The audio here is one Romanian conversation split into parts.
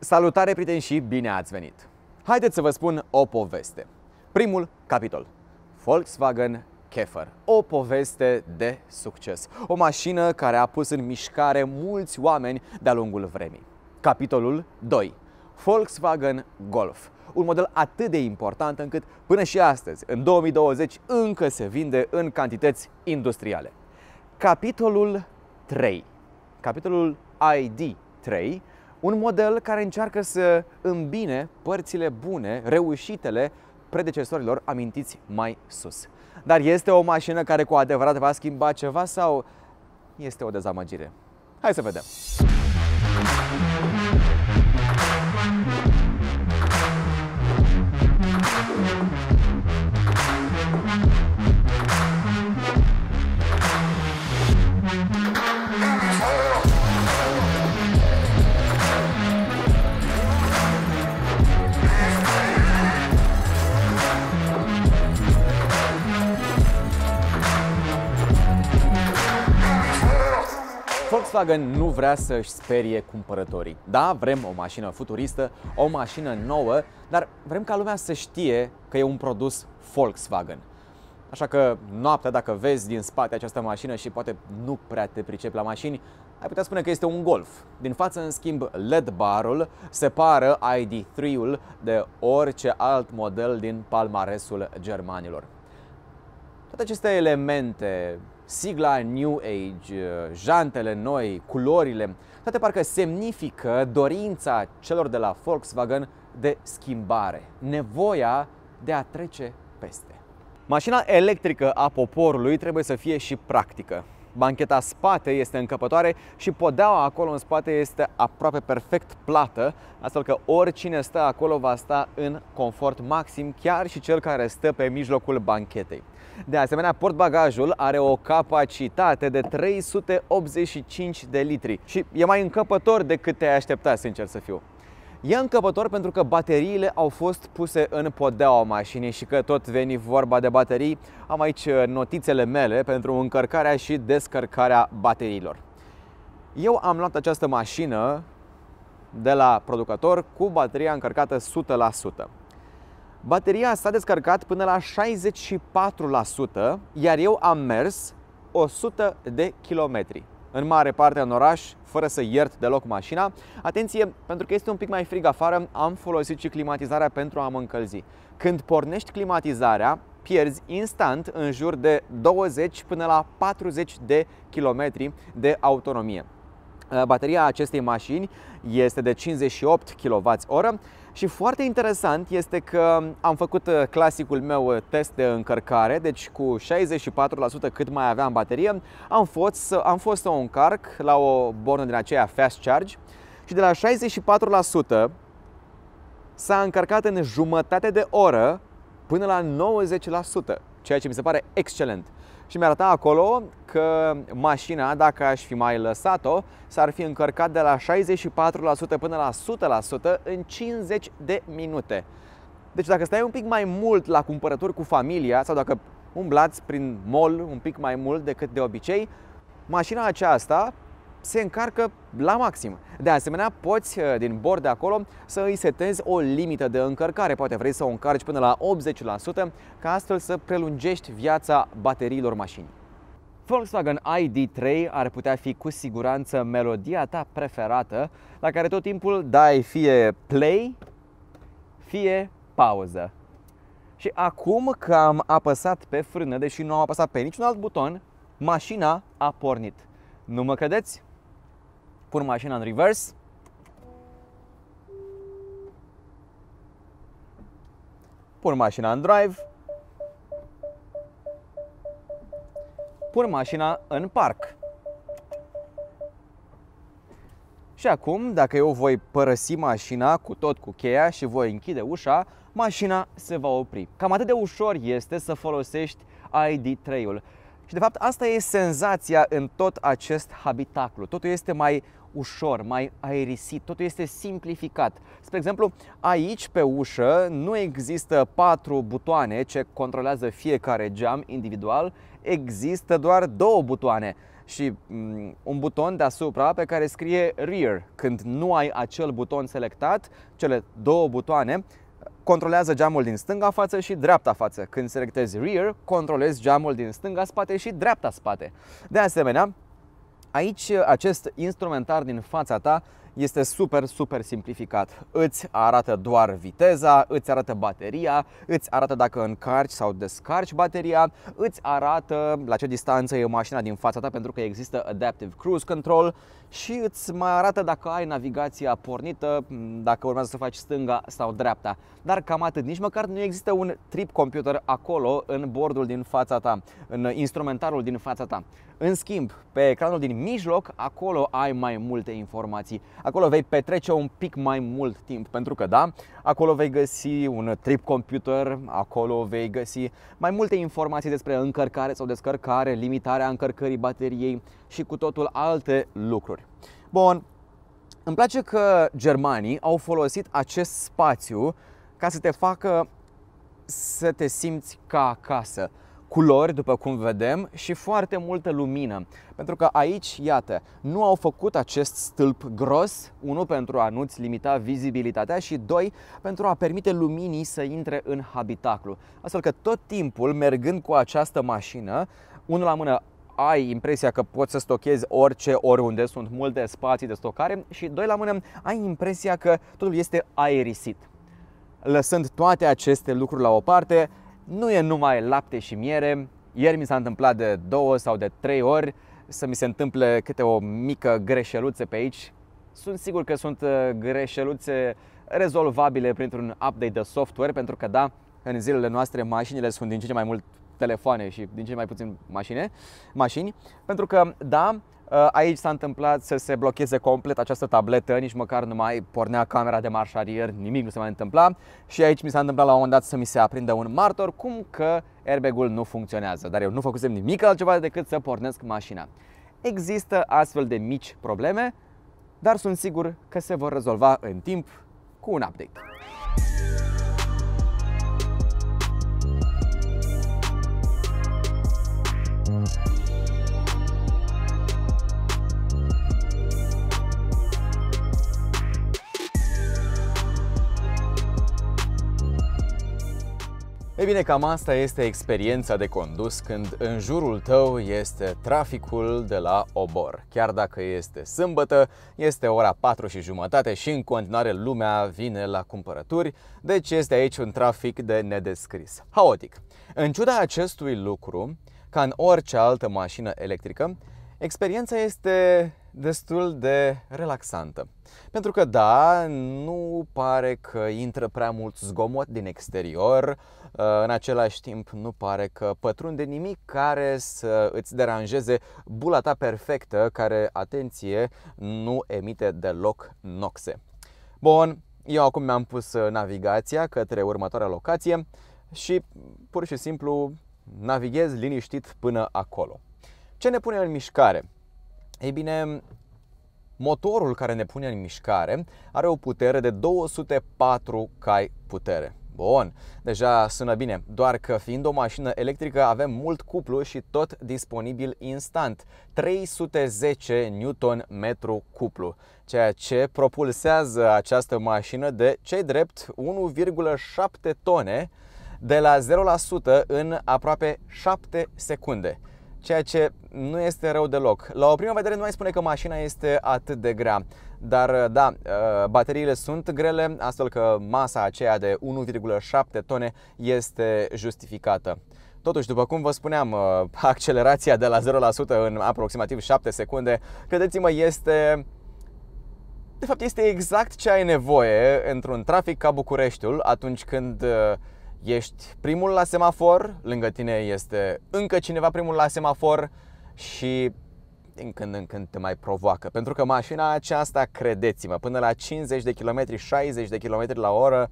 Salutare, prieteni, și bine ați venit! Haideți să vă spun o poveste. Primul capitol. Volkswagen Keffer. O poveste de succes. O mașină care a pus în mișcare mulți oameni de-a lungul vremii. Capitolul 2. Volkswagen Golf. Un model atât de important încât până și astăzi, în 2020, încă se vinde în cantități industriale. Capitolul 3. Capitolul ID 3 un model care încearcă să îmbine părțile bune, reușitele predecesorilor amintiți mai sus. Dar este o mașină care cu adevărat va schimba ceva sau este o dezamăgire? Hai să vedem! Volkswagen nu vrea să-și sperie cumpărătorii. Da, vrem o mașină futuristă, o mașină nouă, dar vrem ca lumea să știe că e un produs Volkswagen. Așa că noaptea, dacă vezi din spate această mașină și poate nu prea te pricep la mașini, ai putea spune că este un Golf. Din față, în schimb, LED barul separă ID3-ul de orice alt model din palmaresul germanilor. Toate aceste elemente sigla New Age, uh, jantele noi, culorile, toate parcă semnifică dorința celor de la Volkswagen de schimbare, nevoia de a trece peste. Mașina electrică a poporului trebuie să fie și practică. Bancheta spate este încăpătoare și podeaua acolo în spate este aproape perfect plată, astfel că oricine stă acolo va sta în confort maxim, chiar și cel care stă pe mijlocul banchetei. De asemenea, portbagajul are o capacitate de 385 de litri și e mai încăpător decât te-ai aștepta, sincer să fiu. E încăpător pentru că bateriile au fost puse în podeaua mașinii și că tot veni vorba de baterii, am aici uh, notițele mele pentru încărcarea și descărcarea bateriilor. Eu am luat această mașină de la producător cu bateria încărcată Bateria s-a descărcat până la 64%, iar eu am mers 100 de kilometri în mare parte în oraș, fără să iert deloc mașina. Atenție, pentru că este un pic mai frig afară, am folosit și climatizarea pentru a mă încălzi. Când pornești climatizarea, pierzi instant în jur de 20 până la 40 de kilometri de autonomie. Bateria acestei mașini este de 58 kWh, și foarte interesant este că am făcut uh, clasicul meu uh, test de încărcare, deci cu 64% cât mai aveam baterie, am fost, am fost să o încarc la o bornă din aceea fast charge și de la 64% s-a încărcat în jumătate de oră până la 90% ceea ce mi se pare excelent. Și mi-arăta acolo că mașina, dacă aș fi mai lăsat-o, s-ar fi încărcat de la 64% până la 100% în 50 de minute. Deci dacă stai un pic mai mult la cumpărături cu familia sau dacă umblați prin mall un pic mai mult decât de obicei, mașina aceasta se încarcă la maxim. De asemenea, poți uh, din bord de acolo să îi setezi o limită de încărcare. Poate vrei să o încarci până la 80%, ca astfel să prelungești viața bateriilor mașinii. Volkswagen ID3 ar putea fi cu siguranță melodia ta preferată, la care tot timpul dai fie play, fie pauză. Și acum că am apăsat pe frână, deși nu am apăsat pe niciun alt buton, mașina a pornit. Nu mă credeți? pun mașina în reverse. Pun mașina în drive. Pun mașina în parc. Și acum, dacă eu voi părăsi mașina cu tot cu cheia și voi închide ușa, mașina se va opri. Cam atât de ușor este să folosești ID3-ul. Și de fapt asta e senzația în tot acest habitaclu. Totul este mai ușor, mai aerisit, totul este simplificat. Spre exemplu, aici pe ușă nu există patru butoane ce controlează fiecare geam individual, există doar două butoane și mm, un buton deasupra pe care scrie rear. Când nu ai acel buton selectat, cele două butoane controlează geamul din stânga față și dreapta față. Când selectezi rear, controlezi geamul din stânga spate și dreapta spate. De asemenea, aici acest instrumentar din fața ta este super, super simplificat. Îți arată doar viteza, îți arată bateria, îți arată dacă încarci sau descarci bateria, îți arată la ce distanță e mașina din fața ta pentru că există Adaptive Cruise Control și îți mai arată dacă ai navigația pornită, dacă urmează să faci stânga sau dreapta. Dar cam atât, nici măcar nu există un trip computer acolo în bordul din fața ta, în instrumentarul din fața ta. În schimb, pe ecranul din mijloc, acolo ai mai multe informații. Acolo vei petrece un pic mai mult timp, pentru că da, acolo vei găsi un trip computer, acolo vei găsi mai multe informații despre încărcare sau descărcare, limitarea încărcării bateriei și cu totul alte lucruri. Bun, îmi place că germanii au folosit acest spațiu ca să te facă să te simți ca acasă culori, după cum vedem, și foarte multă lumină. Pentru că aici, iată, nu au făcut acest stâlp gros, unul pentru a nu-ți limita vizibilitatea și doi, pentru a permite luminii să intre în habitaclu. Astfel că tot timpul, mergând cu această mașină, unul la mână ai impresia că poți să stochezi orice, oriunde, sunt multe spații de stocare și doi la mână ai impresia că totul este aerisit. Lăsând toate aceste lucruri la o parte, nu e numai lapte și miere. Ieri mi s-a întâmplat de două sau de trei ori să mi se întâmple câte o mică greșeluță pe aici. Sunt sigur că sunt uh, greșeluțe rezolvabile printr-un update de software, pentru că da, în zilele noastre mașinile sunt din ce mai mult telefoane și din ce mai puțin mașine, mașini, pentru că da, Uh, aici s-a întâmplat să se blocheze complet această tabletă, nici măcar nu mai pornea camera de marșarier, nimic nu se mai întâmpla și aici mi s-a întâmplat la un moment dat să mi se aprindă un martor, cum că airbag-ul nu funcționează, dar eu nu făcusem nimic altceva decât să pornesc mașina. Există astfel de mici probleme, dar sunt sigur că se vor rezolva în timp cu un update. E bine, cam asta este experiența de condus când în jurul tău este traficul de la obor. Chiar dacă este sâmbătă, este ora 4 și jumătate și în continuare lumea vine la cumpărături, deci este aici un trafic de nedescris, haotic. În ciuda acestui lucru, ca în orice altă mașină electrică, experiența este destul de relaxantă. Pentru că, da, nu pare că intră prea mult zgomot din exterior, uh, în același timp nu pare că pătrunde nimic care să îți deranjeze bula ta perfectă, care, atenție, nu emite deloc noxe. Bun, eu acum mi-am pus uh, navigația către următoarea locație și pur și simplu navighez liniștit până acolo. Ce ne pune în mișcare? Ei bine, motorul care ne pune în mișcare are o putere de 204 cai putere. Bun, deja sună bine, doar că fiind o mașină electrică avem mult cuplu și tot disponibil instant, 310 Nm cuplu, ceea ce propulsează această mașină de cei drept 1,7 tone de la 0% în aproape 7 secunde ceea ce nu este rău deloc. La o primă vedere nu mai spune că mașina este atât de grea, dar uh, da, uh, bateriile sunt grele, astfel că masa aceea de 1,7 tone este justificată. Totuși, după cum vă spuneam, uh, accelerația de la 0% în aproximativ 7 secunde, credeți-mă, este de fapt, este exact ce ai nevoie într-un trafic ca Bucureștiul atunci când ești primul la semafor, lângă tine este încă cineva primul la semafor și din când în când te mai provoacă. Pentru că mașina aceasta, credeți-mă, până la 50 de km, 60 de km la oră,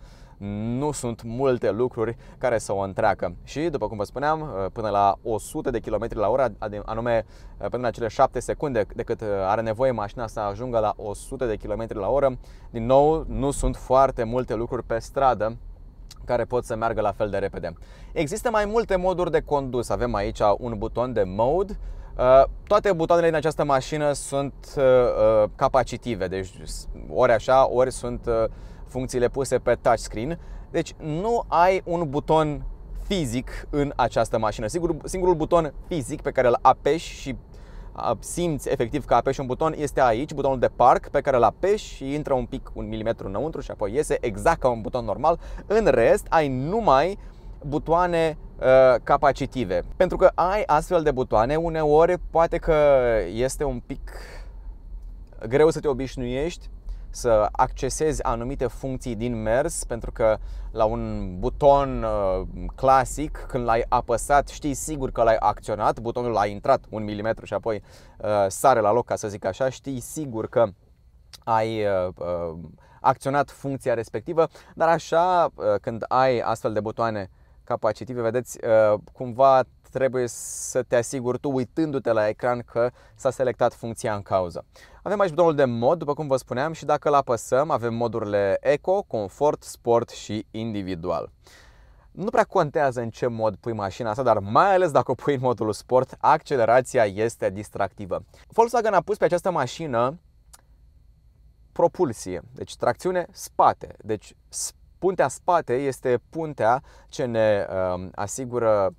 nu sunt multe lucruri care să o întreacă. Și, după cum vă spuneam, până la 100 de km la oră, anume până la cele 7 secunde de cât are nevoie mașina să ajungă la 100 de km la oră, din nou, nu sunt foarte multe lucruri pe stradă care pot să meargă la fel de repede. Există mai multe moduri de condus. Avem aici un buton de mode. Uh, toate butoanele din această mașină sunt uh, uh, capacitive, deci ori așa, ori sunt funcțiile puse pe touchscreen. Deci nu ai un buton fizic în această mașină. Sigur, singurul buton fizic pe care îl apeși și simți efectiv că apeși un buton este aici, butonul de parc pe care îl apeși și intră un pic, un milimetru înăuntru și apoi iese exact ca un buton normal. În rest, ai numai butoane ă, capacitive. Pentru că ai astfel de butoane, uneori poate că este un pic greu să te obișnuiești să accesezi anumite funcții din mers, pentru că la un buton uh, clasic, când l-ai apăsat, știi sigur că l-ai acționat, butonul a intrat un milimetru și apoi uh, sare la loc, ca să zic așa, știi sigur că ai uh, acționat funcția respectivă, dar așa, când ai astfel de butoane capacitive, vedeți, uh, cumva trebuie să te asiguri tu, uitându-te la ecran, că s-a selectat funcția în cauză. Avem aici butonul de mod, după cum vă spuneam, și dacă îl apăsăm, avem modurile Eco, Confort, Sport și Individual. Nu prea contează în ce mod pui mașina asta, dar mai ales dacă o pui în modul sport, accelerația este distractivă. Volkswagen a pus pe această mașină propulsie, deci tracțiune spate, deci spate Puntea spate este puntea ce ne um, asigură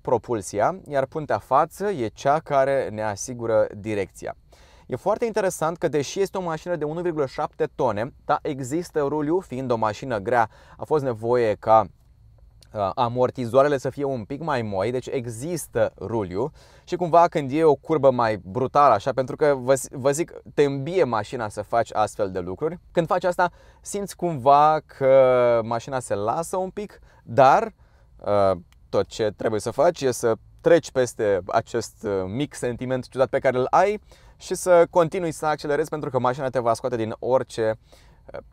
propulsia, iar puntea față e cea care ne asigură direcția. E foarte interesant că deși este o mașină de 1,7 tone, dar există ruliu, fiind o mașină grea, a fost nevoie ca amortizoarele să fie un pic mai moi, deci există ruliu și cumva când e o curbă mai brutală așa, pentru că vă, vă zic, te îmbie mașina să faci astfel de lucruri, când faci asta simți cumva că mașina se lasă un pic, dar tot ce trebuie să faci e să treci peste acest mic sentiment ciudat pe care îl ai și să continui să accelerezi pentru că mașina te va scoate din orice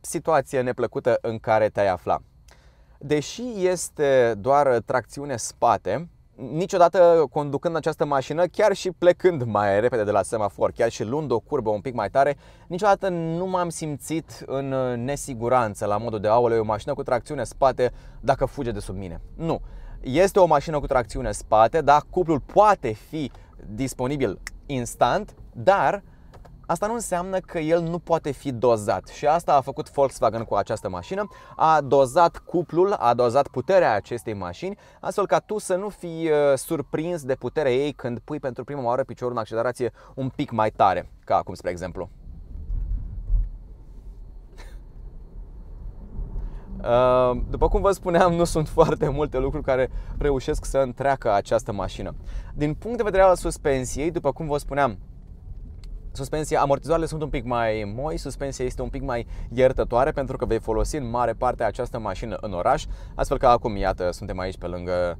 situație neplăcută în care te-ai afla. Deși este doar tracțiune spate, niciodată conducând această mașină, chiar și plecând mai repede de la semafor, chiar și luând o curbă un pic mai tare, niciodată nu m-am simțit în nesiguranță la modul de aule, o mașină cu tracțiune spate dacă fuge de sub mine. Nu. Este o mașină cu tracțiune spate, dar cuplul poate fi disponibil instant, dar Asta nu înseamnă că el nu poate fi dozat și asta a făcut Volkswagen cu această mașină. A dozat cuplul, a dozat puterea acestei mașini, astfel ca tu să nu fii uh, surprins de puterea ei când pui pentru prima oară piciorul în accelerație un pic mai tare, ca acum spre exemplu. Uh, după cum vă spuneam, nu sunt foarte multe lucruri care reușesc să întreacă această mașină. Din punct de vedere al suspensiei, după cum vă spuneam, suspensia, amortizoarele sunt un pic mai moi, suspensia este un pic mai iertătoare pentru că vei folosi în mare parte această mașină în oraș, astfel că acum, iată, suntem aici pe lângă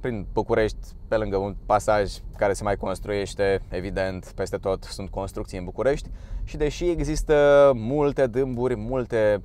prin București, pe lângă un pasaj care se mai construiește, evident, peste tot sunt construcții în București și deși există multe dâmburi, multe,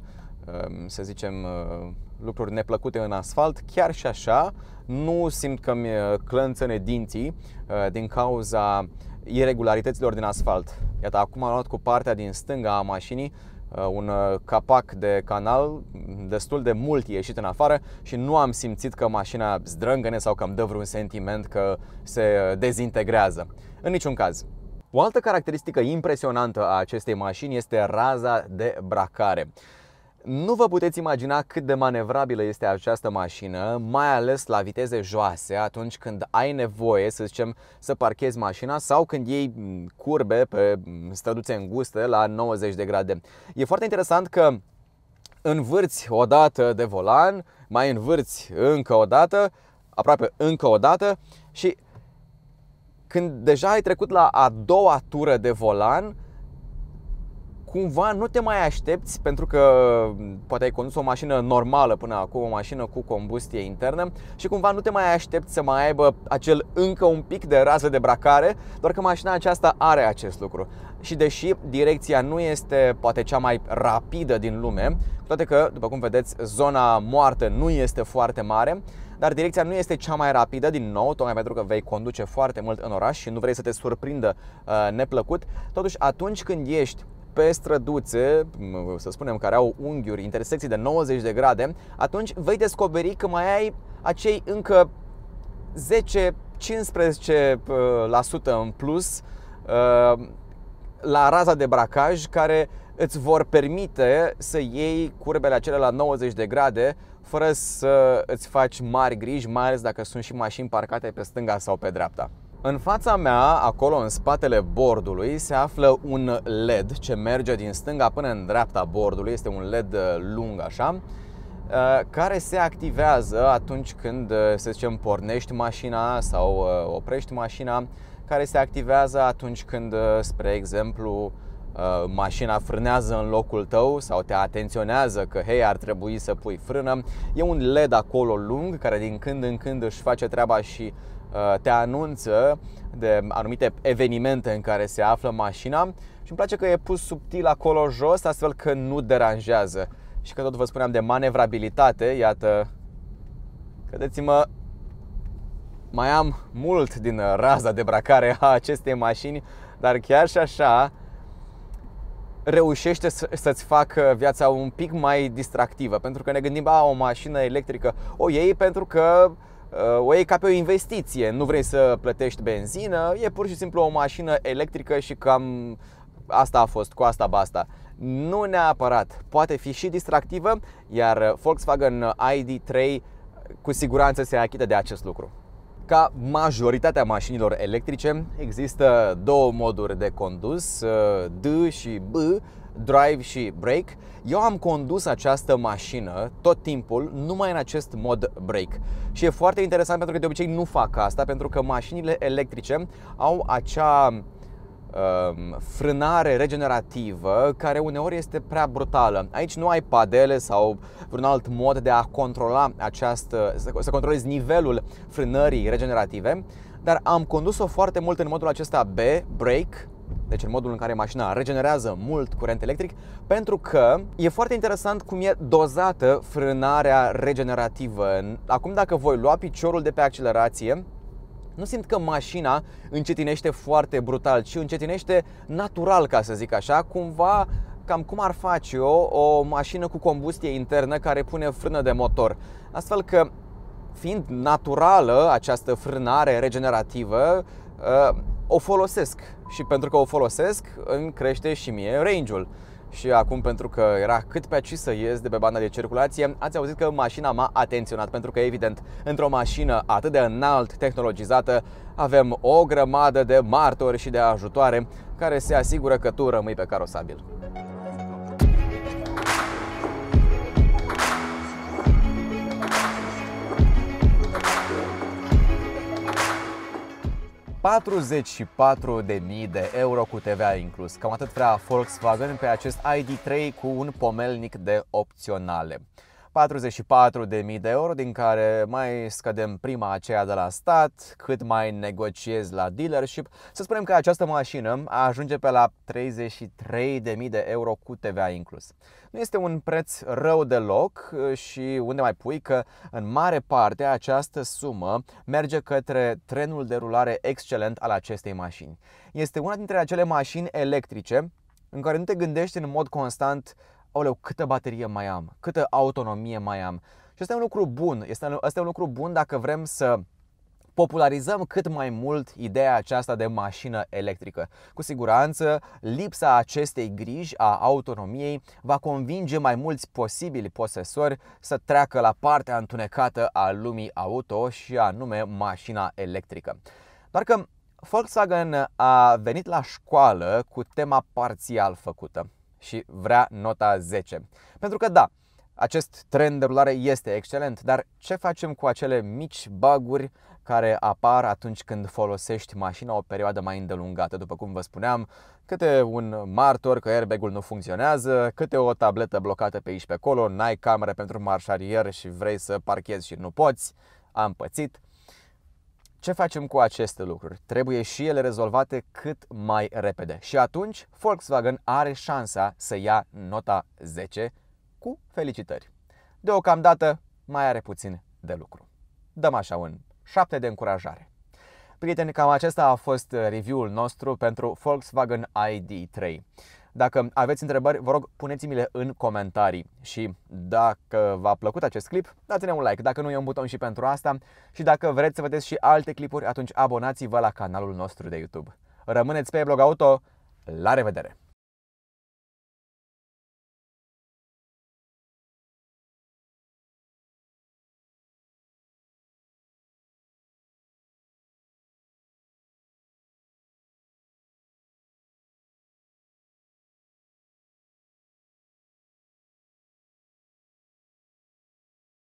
um, să zicem, uh, lucruri neplăcute în asfalt, chiar și așa nu simt că mi uh, clănțăne dinții uh, din cauza irregularităților din asfalt. Iată, acum am luat cu partea din stânga a mașinii uh, un uh, capac de canal destul de mult ieșit în afară și nu am simțit că mașina zdrângăne sau că îmi dă vreun sentiment că se uh, dezintegrează. În niciun caz. O altă caracteristică impresionantă a acestei mașini este raza de bracare. Nu vă puteți imagina cât de manevrabilă este această mașină, mai ales la viteze joase, atunci când ai nevoie, să zicem, să parchezi mașina sau când iei curbe pe străduțe înguste la 90 de grade. E foarte interesant că învârți o dată de volan, mai învârți încă o dată, aproape încă o dată și când deja ai trecut la a doua tură de volan, cumva nu te mai aștepți, pentru că poate ai condus o mașină normală până acum, o mașină cu combustie internă și cumva nu te mai aștepți să mai aibă acel încă un pic de rază de bracare, doar că mașina aceasta are acest lucru. Și deși direcția nu este poate cea mai rapidă din lume, toate că, după cum vedeți, zona moartă nu este foarte mare, dar direcția nu este cea mai rapidă, din nou, tocmai pentru că vei conduce foarte mult în oraș și nu vrei să te surprindă uh, neplăcut. Totuși, atunci când ești pe străduțe, să spunem, care au unghiuri, intersecții de 90 de grade, atunci vei descoperi că mai ai acei încă 10-15% uh, în plus uh, la raza de bracaj care îți vor permite să iei curbele acelea la 90 de grade fără să îți faci mari griji, mai ales dacă sunt și mașini parcate pe stânga sau pe dreapta. În fața mea, acolo în spatele bordului, se află un LED ce merge din stânga până în dreapta bordului, este un LED uh, lung așa, uh, care se activează atunci când, uh, să zicem, pornești mașina sau oprești mașina, care se activează atunci când, spre exemplu, mașina frânează în locul tău sau te atenționează că hei ar trebui să pui frână. E un LED acolo lung care din când în când își face treaba și Uh, te anunță de anumite evenimente în care se află mașina și îmi place că e pus subtil acolo jos, astfel că nu deranjează. Și că tot vă spuneam de manevrabilitate, iată, credeți-mă, mai am mult din raza de bracare a acestei mașini, dar chiar și așa reușește să-ți facă viața un pic mai distractivă, pentru că ne gândim, a, o mașină electrică, o iei pentru că Uh, o iei ca pe o investiție, nu vrei să plătești benzină, e pur și simplu o mașină electrică și cam asta a fost, cu asta basta. Nu neapărat, poate fi și distractivă, iar Volkswagen ID3 cu siguranță se achită de acest lucru. Ca majoritatea mașinilor electrice, există două moduri de condus, uh, D și B, drive și brake, eu am condus această mașină tot timpul numai în acest mod brake. Și e foarte interesant pentru că de obicei nu fac asta, pentru că mașinile electrice au acea um, frânare regenerativă care uneori este prea brutală. Aici nu ai padele sau un alt mod de a controla această, să controlezi nivelul frânării regenerative, dar am condus-o foarte mult în modul acesta B, brake, deci în modul în care mașina regenerează mult curent electric, pentru că e foarte interesant cum e dozată frânarea regenerativă. Acum dacă voi lua piciorul de pe accelerație, nu simt că mașina încetinește foarte brutal, ci încetinește natural, ca să zic așa, cumva cam cum ar face o, o mașină cu combustie internă care pune frână de motor. Astfel că, fiind naturală această frânare regenerativă, ă, o folosesc și pentru că o folosesc îmi crește și mie range-ul. Și acum, pentru că era cât pe aici să ies de pe banda de circulație, ați auzit că mașina m-a atenționat, pentru că, evident, într-o mașină atât de înalt tehnologizată, avem o grămadă de martori și de ajutoare care se asigură că tu rămâi pe carosabil. 44.000 de euro cu TVA inclus. Cam atât vrea Volkswagen pe acest ID3 cu un pomelnic de opționale. 44.000 de euro, din care mai scădem prima aceea de la stat, cât mai negociez la dealership. Să spunem că această mașină ajunge pe la 33.000 de euro cu TVA inclus. Nu este un preț rău deloc și unde mai pui că în mare parte această sumă merge către trenul de rulare excelent al acestei mașini. Este una dintre acele mașini electrice în care nu te gândești în mod constant oleu, câtă baterie mai am, câtă autonomie mai am. Și este e un lucru bun, este, este un lucru bun dacă vrem să popularizăm cât mai mult ideea aceasta de mașină electrică. Cu siguranță, lipsa acestei griji a autonomiei va convinge mai mulți posibili posesori să treacă la partea întunecată a lumii auto și anume mașina electrică. Doar că Volkswagen a venit la școală cu tema parțial făcută și vrea nota 10. Pentru că da, acest trend de rulare este excelent, dar ce facem cu acele mici baguri care apar atunci când folosești mașina o perioadă mai îndelungată, după cum vă spuneam, câte un martor că airbag-ul nu funcționează, câte o tabletă blocată pe aici pe acolo, n-ai cameră pentru marșarier și vrei să parchezi și nu poți, am pățit. Ce facem cu aceste lucruri? Trebuie și ele rezolvate cât mai repede. Și atunci Volkswagen are șansa să ia nota 10 cu felicitări. Deocamdată mai are puțin de lucru. Dăm așa un 7 de încurajare. Prieteni, cam acesta a fost review-ul nostru pentru Volkswagen ID3. Dacă aveți întrebări, vă rog, puneți-mi-le în comentarii. Și dacă v-a plăcut acest clip, dați-ne un like. Dacă nu, e un buton și pentru asta. Și dacă vreți să vedeți și alte clipuri, atunci abonați-vă la canalul nostru de YouTube. Rămâneți pe Blog Auto. La revedere!